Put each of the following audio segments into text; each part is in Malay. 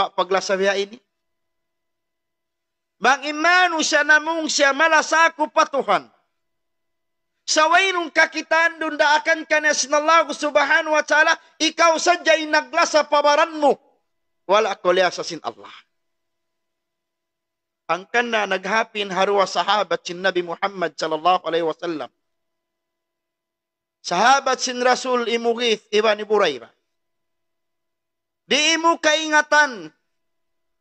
pa paglasavya ini. Mang imano siya namung siya malasaku patuhan. Sa wainong kakitaan doon daakan ka na sinallah subhanahu wa ta'ala, ikaw saja ay naglasa pabaran mo. Wala ko liya sa sin Allah. Ang kanna naghapin harwa sahabat sin Nabi Muhammad sallallahu alaihi wasallam. Sahabat sin Rasul Imugith Ibn Burayrah. Di mo kaingatan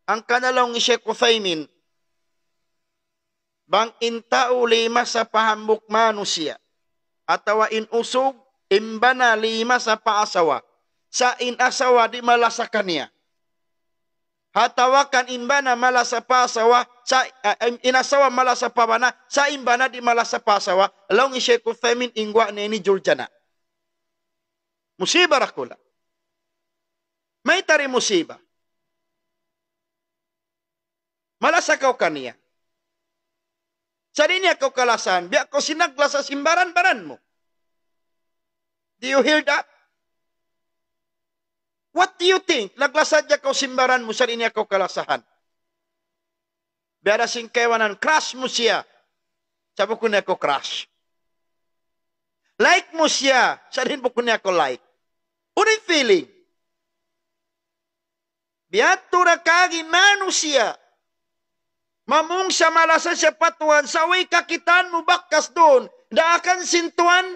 ang kanalong Sheikh Uthaymin bang intao lima sa pahambok manusia atawa in usog imbana lima sa paasawa sa in asawa di mala kaniya hatawakan imbana mala sa pasawa ah, sa uh, inasawa mala sa pabana sa imbana di mala sa pasawa long Sheikh Uthaymin ingwa ni ni Georgiana musibah rakula may tari musiba. Malasa kau kania. Sa dini kau kalasan, biak kau sinaglas sa simbaran baranmu. Do you hear that? What do you think? Naglasad niya kau simbaran mo, sa dini kau kalasahan. Biara sing kewanan, crush mo siya. Sabi ko niya kau crush. Like mo siya, sa dini po niya kau like. What feeling? biaturakagi manusia. Mamung sya malasa sya patuan. Sawai kakitan mu bakas dun. Da akan sintuan.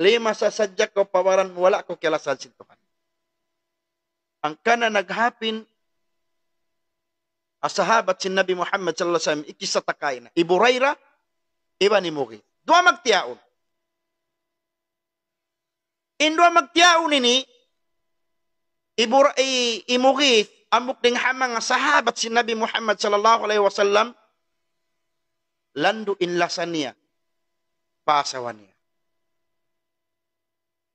Lima sa sajak ko pawaran. Wala ko kelasan sintuan. Ang kana naghapin. Asahabat si Nabi Muhammad sallallahu alaihi wasallam ikisa takaina. Ibu Raira. Iba ni Mugi. Dua magtiaun. In dua magtiaun ini. Ini. ibur i imugith amok ding hamang sahabat si Nabi Muhammad sallallahu alaihi wasallam landu in lasania pasawania niya.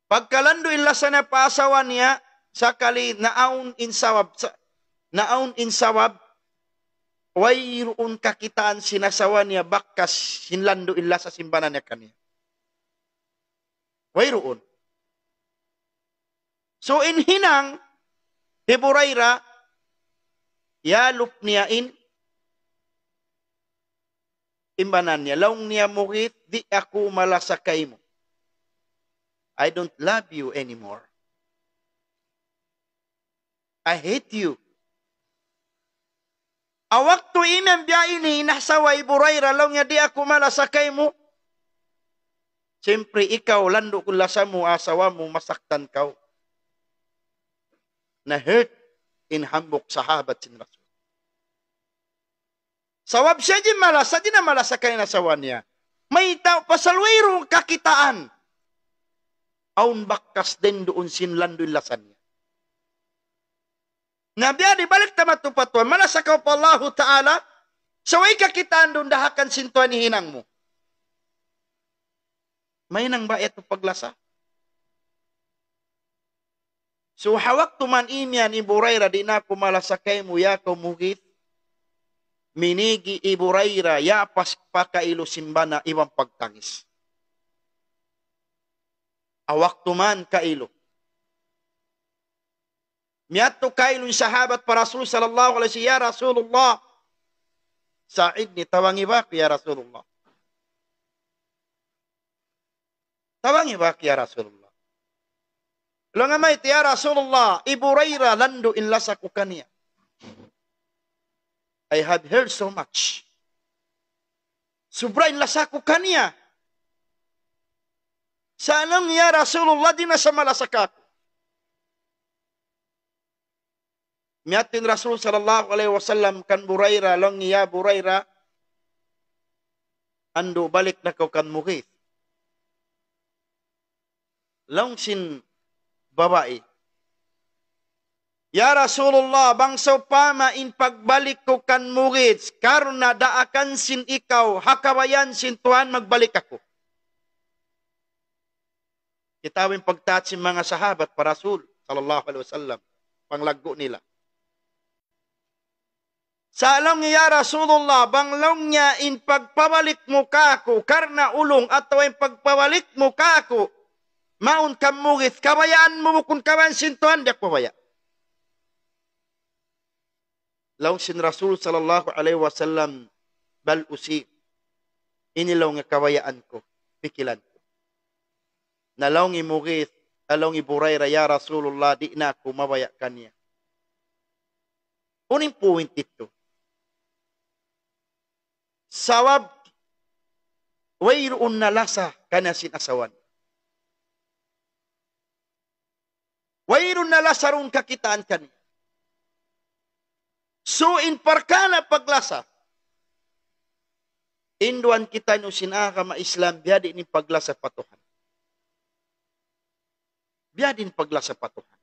Pagkalando in lasania pasawania sakali naun in sawab naun in sawab wayroon kakitaan sinasawa bakkas sinlandu in lasa sa simbanan niya kania Wayroon. So in hinang Buraira, ya lupniain, imbanan niya, laung niya mukit, di ako malasakay mo. I don't love you anymore. I hate you. Awak tu inam dia ini nasaway burayra law niya di ako malasakay mo. Siyempre ikaw lando kung lasamu asawa mo masaktan kau na-hurt in hambok sahabatin Rasul. Sawab siya di malasa, di na malasa kayo na sawa niya. May ta- pasalwayrong kakitaan. Aun bakkas din doon sin sinlando lasan niya. Nabi adi balik tama tamat patuan, malasa ka pa Allah Ta'ala, saway kakitaan doon dahakan sin ni hinang mo. May nang ba ito paglasa? So hawaktu man inya ni Buraira di naku malasakaimu ya kau mugit. Minigi ibu Raira ya pas pakailo simbana iwan pagtangis. Awaktu man kailo. Miyato kailo yung sahabat pa Rasul sallallahu alaihi ya Rasulullah. Sa'id ni tawangi ba ya Rasulullah. Tawangi ba ya Rasulullah. Lo ngamai tiya Rasulullah, Ibu Raira landu in lasa kukania. I have heard so much. Subra in lasa kukania. Sanang ya Rasulullah dina sama lasa kaku. Miatin Rasul sallallahu alaihi wasallam kan buraira long ya buraira andu balik na kau kan mughith. Long sin babae. Ya Rasulullah, bangso pama in pagbalik ko kan mugits, karna daakan sin ikaw, hakawayan sin tuan magbalik ako. Kitawin pagtaat sin mga sahabat para Rasul, sallallahu alaihi wasallam, panglago nila. Sa alam niya Rasulullah, banglong niya in pagpabalik mo ka ako, karna ulong at pagpabalik mo ka ako, maun kam murid kabayaan memukun kawan sintuan dia kubaya. Lawan sin Rasul sallallahu alaihi wasallam bal usi. Ini lawan kawayaan ko, pikilan ko. Na lawan murid, lawan buraira ya Rasulullah di naku mabayakannya. Unin puin titu. Sawab wair unna lasa kana sin asawan. Wairun na lasarun kakitaan kani. So in parkana paglasa. Induan kita nyo sinaka ma Islam biyadi ni paglasa patuhan. Biyadi ni paglasa patuhan.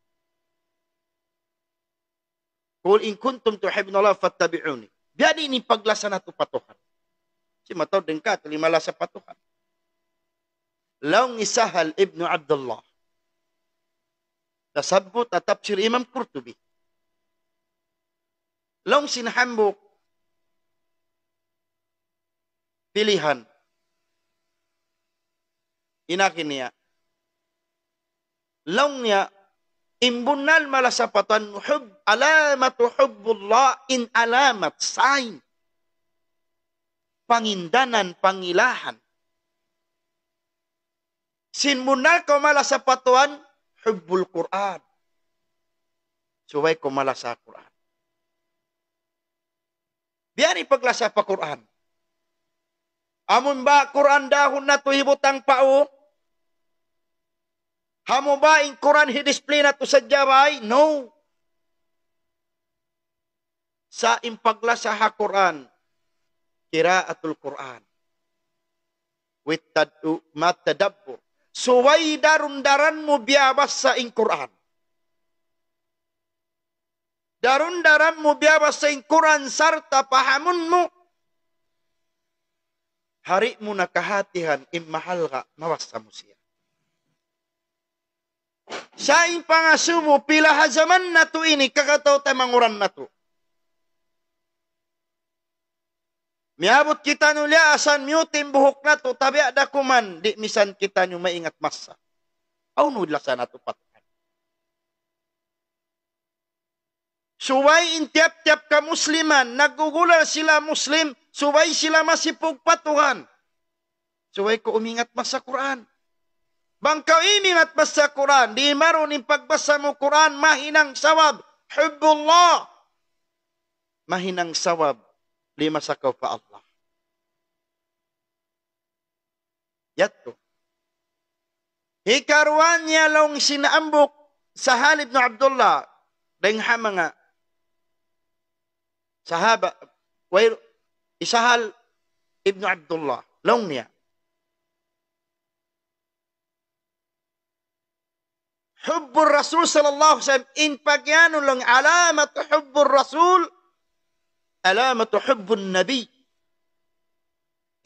Kul in kuntum tuhibin Allah fattabi'uni. Biyadi ni paglasa na tu patuhan. Si matau dengkat lima lasa patuhan. Laung isahal ibnu Abdullah tasabbut at tafsir Imam Qurtubi. Long sin handbook pilihan inakin niya. Long niya imbunal malasapatan hub alamat hubullah in alamat sign pangindanan pangilahan sin munal ko malasapatuan sapatuan hubbul Quran. Suway kumala sa Quran. Diyan paglasa pa Quran. Amun ba Quran dahon na tuhibutang pao? Hamo ba in Quran hidisiplina to sa jabay? No. Sa impaglasa ha Quran, kiraatul Quran. With tadu, matadabbur suway darundaran mu biabas sa ing Quran. Darundaran mu biabas sa ing Quran serta pahamun mu hari mu nakahatihan im mahal ka mawasta mu siya. Sa ing pangasumu pila hazaman natu ini kakatau temang uran na Miabot kita nulya asan miutim buhok na to tabi ada kuman di misan kita nyo maingat masa. Aw nudla sana to patan. Suway intiap-tiap ka musliman, nagugular sila muslim, suway sila masipog patuhan. Suway ko umingat mas sa Quran. Bangkaw imingat mas sa Quran, di maron pagbasa mo Quran, mahinang sawab, hubbullah. Mahinang sawab, lima sakofa Allah. Yato. Hikarwanya long sinambuk sahal ibn Abdullah deng hamanga sahaba wa isahal ibn Abdullah long niya. Hubbur Rasul sallallahu alaihi wasallam in pagyanu long alamat hubbur Rasul alam hubbun nabi.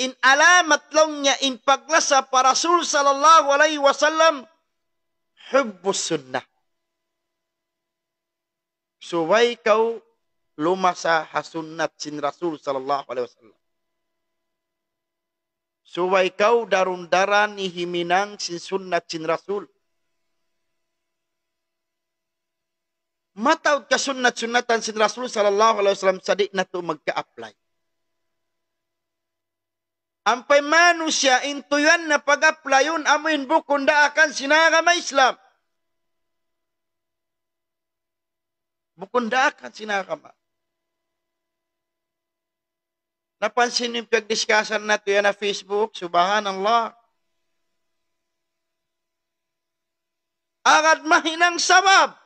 In alamat lang in paglasa pa Rasul sallallahu alaihi wasallam, hubbus sunnah. Suway kau lumasa hasunnat sin Rasul sallallahu alaihi wasallam. Suway kau darundaran ihiminang sin sunnat sin Rasul matau ka sunnat sunnatan sin rasul sallallahu alaihi wasallam sadik na tu magka apply ampai manusia intuyan na pag applyun amin bukun da akan sinaga ma islam bukun da akan sinaga ma napansin yung pag discussion na yan na facebook subhanallah Agad mahinang sabab.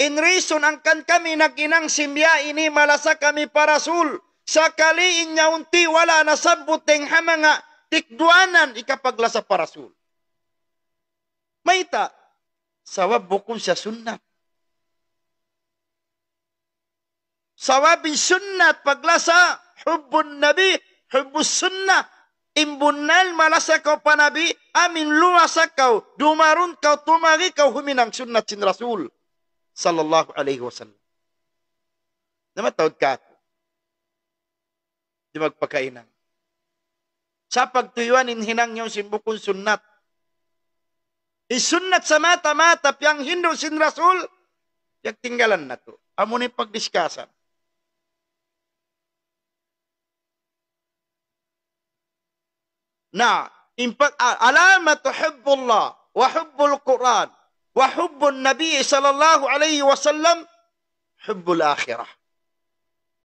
In reason, kan kami naginang simya ini malasa kami parasul. Sakali inyaunti wala na sabuteng hamanga tikduanan ikapaglasa parasul. Maita, sawab bukon sa sunnat. Sawabin sunnat paglasa hubbun nabi, hubbus sunnah. Imbunal malasa kau panabi, amin luasa kau, dumarun kau tumari kau huminang sunnat sin rasul. sallallahu alaihi wasallam. Na matawad ka ato. Di magpakainan. Sa pagtuyuan in hinang yung simbukon sunnat. Isunnat sa mata-mata piyang hindu sin rasul, yag tinggalan na to. Amo ni pagdiskasan. Na, impak, alama tuhibbullah wa hubbul Quran. وحب النبي صلى الله عليه وسلم حب الآخرة